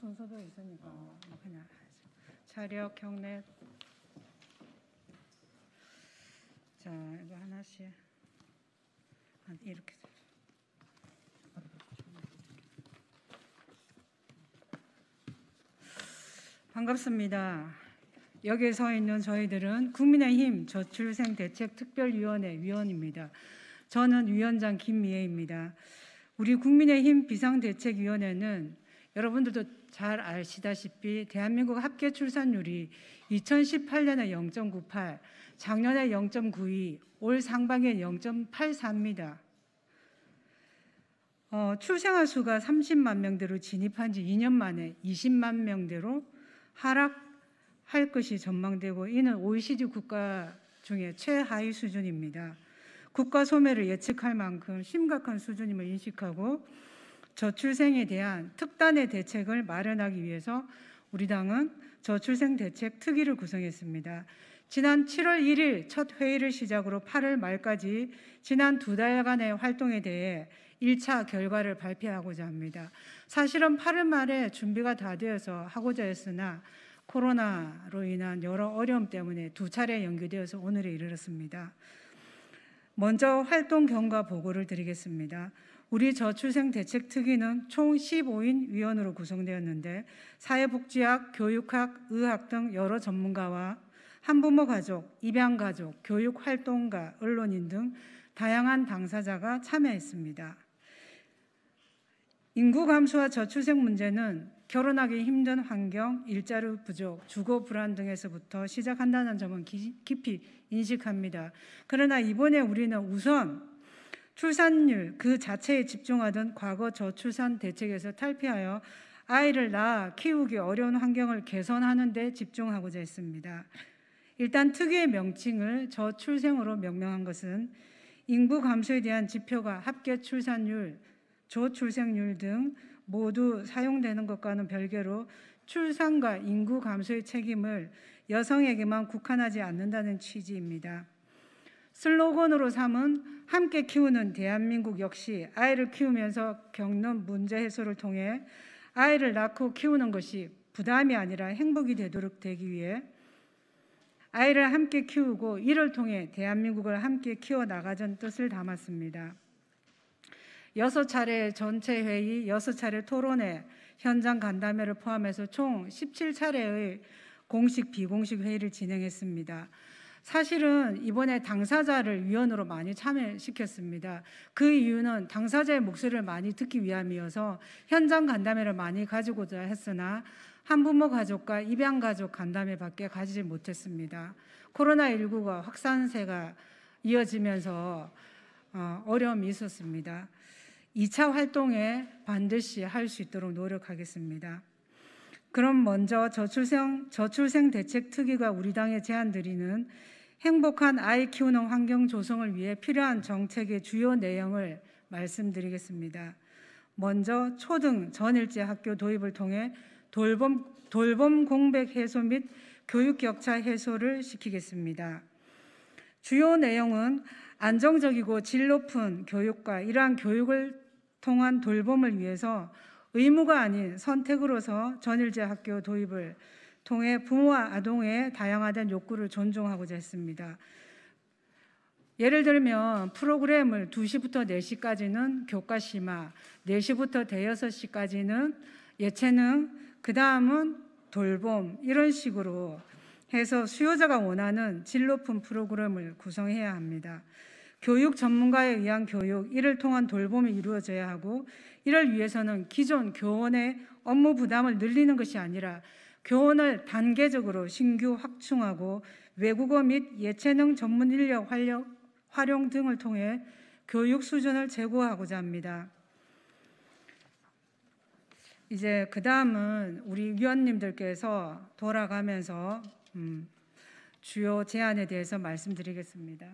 순서도 있으니까 뭐 그냥 하죠. 자력 경례. 자 이거 하나씩 이렇게. 반갑습니다. 여기에 서 있는 저희들은 국민의힘 저출생 대책 특별위원회 위원입니다. 저는 위원장 김미애입니다. 우리 국민의힘 비상대책위원회는 여러분들도 잘 아시다시피 대한민국 합계 출산율이 2018년에 0.98, 작년에 0.92, 올 상반기에 0.84입니다. 어, 출생아 수가 30만 명대로 진입한 지 2년 만에 20만 명대로 하락할 것이 전망되고 이는 OECD 국가 중에 최하위 수준입니다. 국가 소매를 예측할 만큼 심각한 수준임을 인식하고 저출생에 대한 특단의 대책을 마련하기 위해서 우리 당은 저출생 대책 특위를 구성했습니다. 지난 7월 1일 첫 회의를 시작으로 8월 말까지 지난 두 달간의 활동에 대해 1차 결과를 발표하고자 합니다. 사실은 8월 말에 준비가 다 되어서 하고자 했으나 코로나로 인한 여러 어려움 때문에 두 차례 연기되어서 오늘에 이르렀습니다. 먼저 활동 경과 보고를 드리겠습니다. 우리 저출생 대책 특위는 총 15인 위원으로 구성되었는데 사회복지학, 교육학, 의학 등 여러 전문가와 한부모 가족, 입양 가족, 교육 활동가, 언론인 등 다양한 당사자가 참여했습니다. 인구 감소와 저출생 문제는 결혼하기 힘든 환경, 일자리 부족, 주거 불안 등에서부터 시작한다는 점은 깊이 인식합니다. 그러나 이번에 우리는 우선 출산율 그 자체에 집중하던 과거 저출산 대책에서 탈피하여 아이를 낳아 키우기 어려운 환경을 개선하는 데 집중하고자 했습니다. 일단 특유의 명칭을 저출생으로 명명한 것은 인구 감소에 대한 지표가 합계 출산율, 저출생률 등 모두 사용되는 것과는 별개로 출산과 인구 감소의 책임을 여성에게만 국한하지 않는다는 취지입니다. 슬로건으로 삼은 함께 키우는 대한민국 역시 아이를 키우면서 겪는 문제 해소를 통해 아이를 낳고 키우는 것이 부담이 아니라 행복이 되도록 되기 위해 아이를 함께 키우고 이를 통해 대한민국을 함께 키워 나가자는 뜻을 담았습니다. 여섯 차례 전체 회의, 여섯 차례 토론회, 현장 간담회를 포함해서 총 17차례의 공식 비공식 회의를 진행했습니다. 사실은 이번에 당사자를 위원으로 많이 참여시켰습니다. 그 이유는 당사자의 목소리를 많이 듣기 위함이어서 현장 간담회를 많이 가지고자 했으나 한부모 가족과 입양 가족 간담회밖에 가지지 못했습니다. 코로나19가 확산세가 이어지면서 어, 어려움이 있었습니다. 2차 활동에 반드시 할 수 있도록 노력하겠습니다. 그럼 먼저 저출생 저출생 대책 특위가 우리 당에 제안 드리는 행복한 아이 키우는 환경 조성을 위해 필요한 정책의 주요 내용을 말씀드리겠습니다. 먼저 초등 전일제 학교 도입을 통해 돌봄, 돌봄 공백 해소 및 교육 격차 해소를 시키겠습니다. 주요 내용은 안정적이고 질 높은 교육과 이러한 교육을 통한 돌봄을 위해서 의무가 아닌 선택으로서 전일제 학교 도입을 통해 부모와 아동의 다양화된 욕구를 존중하고자 했습니다. 예를 들면 프로그램을 2시부터 4시까지는 교과 심화, 4시부터 대여섯 시까지는 예체능, 그 다음은 돌봄 이런 식으로 해서 수요자가 원하는 질 높은 프로그램을 구성해야 합니다. 교육 전문가에 의한 교육, 이를 통한 돌봄이 이루어져야 하고 이를 위해서는 기존 교원의 업무 부담을 늘리는 것이 아니라 교원을 단계적으로 신규 확충하고 외국어 및 예체능 전문 인력 활용 등을 통해 교육 수준을 제고하고자 합니다. 이제 그 다음은 우리 위원님들께서 돌아가면서 음, 주요 제안에 대해서 말씀드리겠습니다.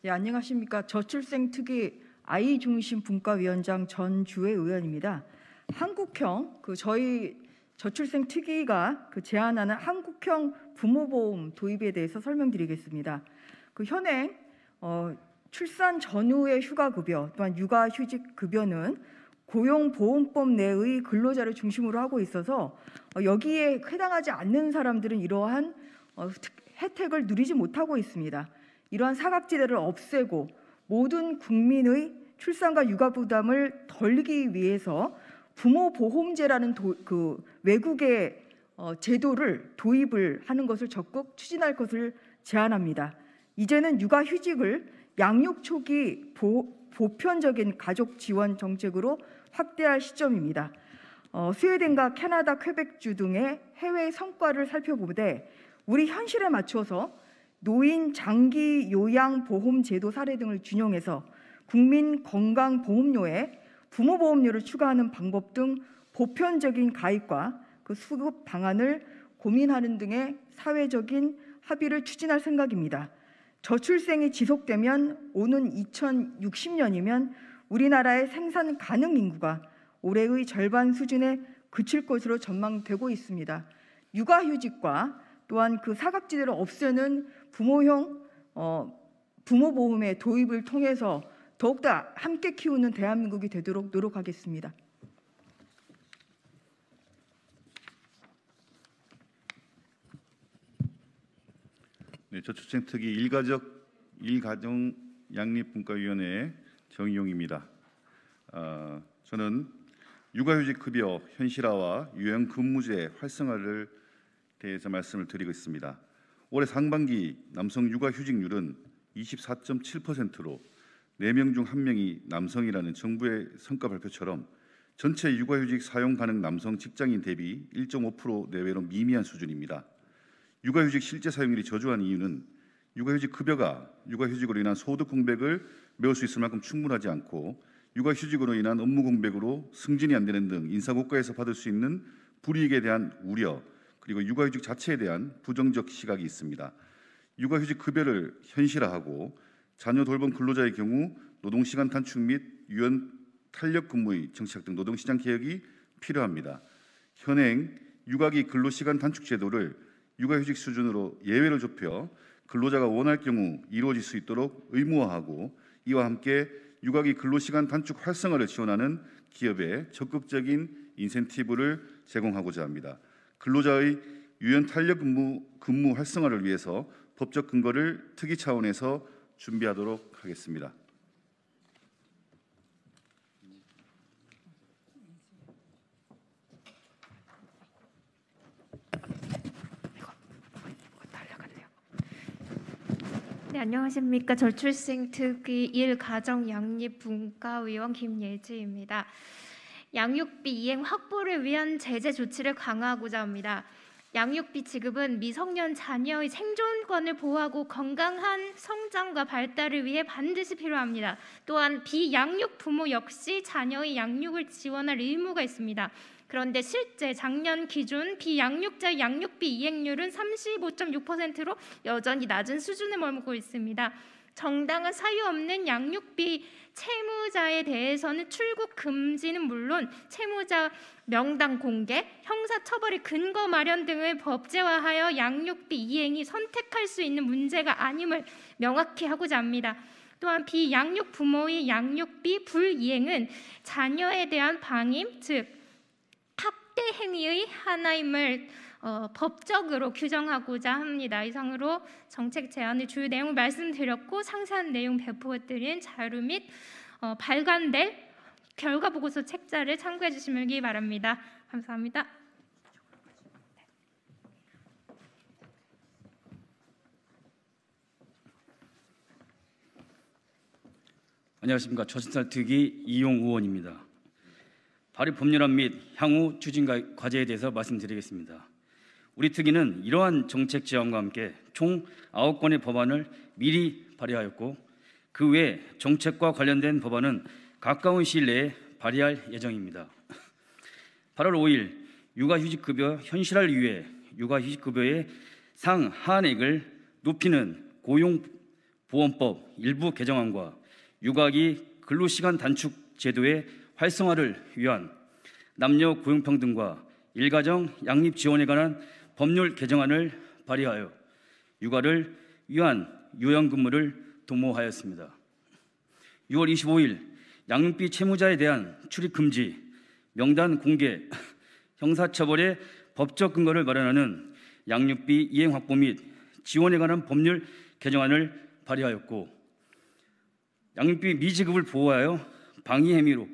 네, 안녕하십니까. 저출생 특위 아이 중심 분과위원장 전주혜 의원입니다. 한국형 그 저희 저출생 특위가 그 제안하는 한국형 부모보험 도입에 대해서 설명드리겠습니다. 그 현행 어, 출산 전후의 휴가급여 또한 육아휴직급여는 고용보험법 내의 근로자를 중심으로 하고 있어서 어, 여기에 해당하지 않는 사람들은 이러한 어, 혜택을 누리지 못하고 있습니다. 이러한 사각지대를 없애고 모든 국민의 출산과 육아 부담을 덜기 위해서 부모 보험제라는 도, 그 외국의 어, 제도를 도입을 하는 것을 적극 추진할 것을 제안합니다. 이제는 육아휴직을 양육 초기 보, 보편적인 가족 지원 정책으로 확대할 시점입니다. 어, 스웨덴과 캐나다, 퀘벡주 등의 해외 성과를 살펴보되 우리 현실에 맞춰서 노인 장기 요양 보험 제도 사례 등을 준용해서 국민 건강 보험료에 부모 보험료를 추가하는 방법 등 보편적인 가입과 그 수급 방안을 고민하는 등의 사회적인 합의를 추진할 생각입니다. 저출생이 지속되면 오는 2060년이면 우리나라의 생산 가능 인구가 올해의 절반 수준에 그칠 것으로 전망되고 있습니다. 육아휴직과 또한 그 사각지대를 없애는 부모형 어, 부모 보험의 도입을 통해서 더욱더 함께 키우는 대한민국이 되도록 노력하겠습니다. 네, 저출생 특위 일가족 일가정 양립분과위원회 정용입니다. 어, 아, 저는 육아휴직 급여 현실화와 유형 근무제 활성화를 대해서 말씀을 드리겠습니다. 올해 상반기 남성 육아휴직률은 24.7%로 4명 중 1명이 남성이라는 정부의 성과 발표처럼 전체 육아휴직 사용 가능 남성 직장인 대비 1.5% 내외로 미미한 수준입니다. 육아휴직 실제 사용률이 저조한 이유는 육아휴직 급여가 육아휴직으로 인한 소득 공백을 메울 수 있을 만큼 충분하지 않고 육아휴직으로 인한 업무 공백으로 승진이 안 되는 등 인사고과에서 받을 수 있는 불이익에 대한 우려 그리고 육아휴직 자체에 대한 부정적 시각이 있습니다. 육아휴직 급여를 현실화하고 자녀 돌봄 근로자의 경우 노동시간 단축 및 유연 탄력 근무의 정착 등 노동시장 개혁이 필요합니다. 현행 육아기 근로시간 단축 제도를 육아휴직 수준으로 예외를 좁혀 근로자가 원할 경우 이루어질 수 있도록 의무화하고 이와 함께 육아기 근로시간 단축 활성화를 지원하는 기업에 적극적인 인센티브를 제공하고자 합니다. 근로자의 유연 탄력 근무, 근무 활성화를 위해서 법적 근거를 특이 차원에서 준비하도록 하겠습니다. 네, 안녕하십니까. 절출생 특위 1 가정 양립 분과 의원 김예지입니다. 양육비 이행 확보를 위한 제재 조치를 강화하고자 합니다. 양육비 지급은 미성년 자녀의 생존권을 보호하고 건강한 성장과 발달을 위해 반드시 필요합니다. 또한 비양육 부모 역시 자녀의 양육을 지원할 의무가 있습니다. 그런데 실제 작년 기준 비양육자 양육비 이행률은 35.6%로 여전히 낮은 수준에 머물고 있습니다. 정당한 사유 없는 양육비 채무자에 대해서는 출국 금지는 물론 채무자 명단 공개, 형사 처벌의 근거 마련 등을 법제화하여 양육비 이행이 선택할 수 있는 문제가 아님을 명확히 하고자 합니다. 또한 비양육 부모의 양육비 불이행은 자녀에 대한 방임, 즉 학대 행위의 하나임을 어, 법적으로 규정하고자 합니다. 이상으로 정책 제안의 주요 내용 을 말씀드렸고 상세한 내용 배포해드린 자료 및 어, 발간될 결과 보고서 책자를 참고해 주시기 바랍니다. 감사합니다. 안녕하십니까 조선사 특위 이용 의원입니다. 발의 법률안 및 향후 추진 과제에 대해서 말씀드리겠습니다. 우리 특위는 이러한 정책 지원과 함께 총 9건의 법안을 미리 발의하였고 그 외 정책과 관련된 법안은 가까운 시일 내에 발의할 예정입니다. 8월 5일 육아휴직급여 현실화를 위해 육아휴직급여의 상한액을 높이는 고용보험법 일부 개정안과 육아기 근로시간 단축 제도의 활성화를 위한 남녀 고용평등과 일가정 양립 지원에 관한 법률 개정안을 발의하여 육아를 위한 요양근무를 도모하였습니다. 6월 25일 양육비 채무자에 대한 출입 금지, 명단 공개, 형사처벌의 법적 근거를 마련하는 양육비 이행 확보 및 지원에 관한 법률 개정안을 발의하였고 양육비 미지급을 보호하여 방위 혐의로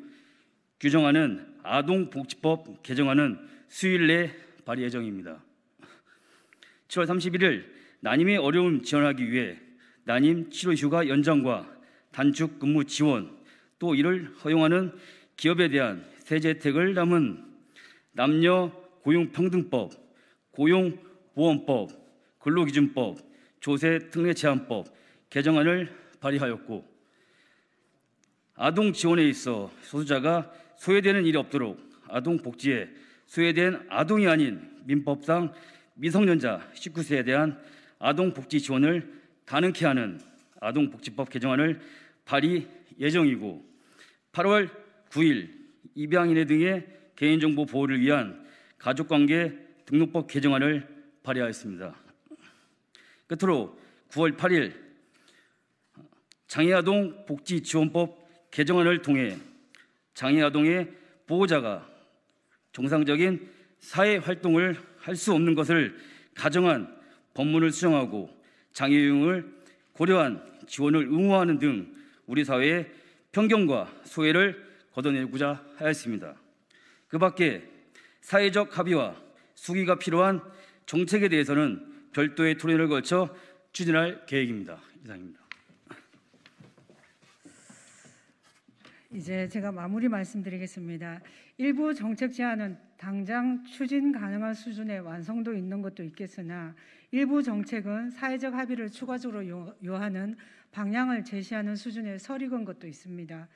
규정하는 아동복지법 개정안은 수일 내 발의 예정입니다. 7월 31일 난임의 어려움 지원하기 위해 난임 치료 휴가 연장과 단축 근무 지원 또 이를 허용하는 기업에 대한 세제 혜택을 담은 남녀 고용평등법, 고용보험법, 근로기준법, 조세특례제한법 개정안을 발의하였고 아동 지원에 있어 소수자가 소외되는 일이 없도록 아동 복지에 소외된 아동이 아닌 민법상 미성년자 19세에 대한 아동복지 지원을 가능케 하는 아동복지법 개정안을 발의 예정이고 8월 9일 입양인의 등의 개인정보 보호를 위한 가족관계 등록법 개정안을 발의하였습니다. 끝으로 9월 8일 장애아동 복지지원법 개정안을 통해 장애아동의 보호자가 정상적인 사회 활동을 할 수 없는 것을 가정한 법문을 수정하고 장애용을 고려한 지원을 응호하는 등 우리 사회의 편견과 소외를 걷어내고자 하였습니다. 그 밖에 사회적 합의와 수기가 필요한 정책에 대해서는 별도의 토론을 거쳐 추진할 계획입니다. 이상입니다. 이제 제가 마무리 말씀드리겠습니다. 일부 정책 제안은 당장 추진 가능한 수준의 완성도 있는 것도 있겠으나 일부 정책은 사회적 합의를 추가적으로 요하는 방향을 제시하는 수준의 설익은 것도 있습니다.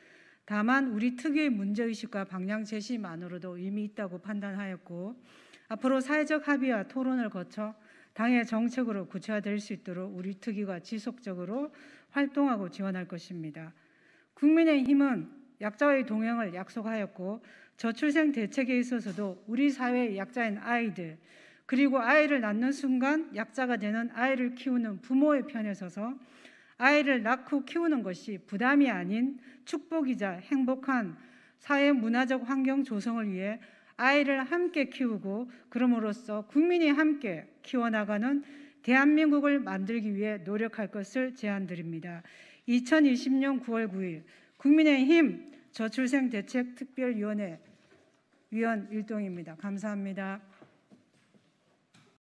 다만 우리 특유의 문제의식과 방향 제시만으로도 의미 있다고 판단하였고 앞으로 사회적 합의와 토론을 거쳐 당의 정책으로 구체화될 수 있도록 우리 특위가 지속적으로 활동하고 지원할 것입니다. 국민의힘은 약자의 동행을 약속하였고 저출생 대책에 있어서도 우리 사회의 약자인 아이들 그리고 아이를 낳는 순간 약자가 되는 아이를 키우는 부모의 편에 서서 아이를 낳고 키우는 것이 부담이 아닌 축복이자 행복한 사회 문화적 환경 조성을 위해 아이를 함께 키우고 그럼으로써 국민이 함께 키워나가는 대한민국을 만들기 위해 노력할 것을 제안드립니다. 2020년 9월 9일 국민의힘 저출생 대책 특별위원회 위원 일동입니다. 감사합니다.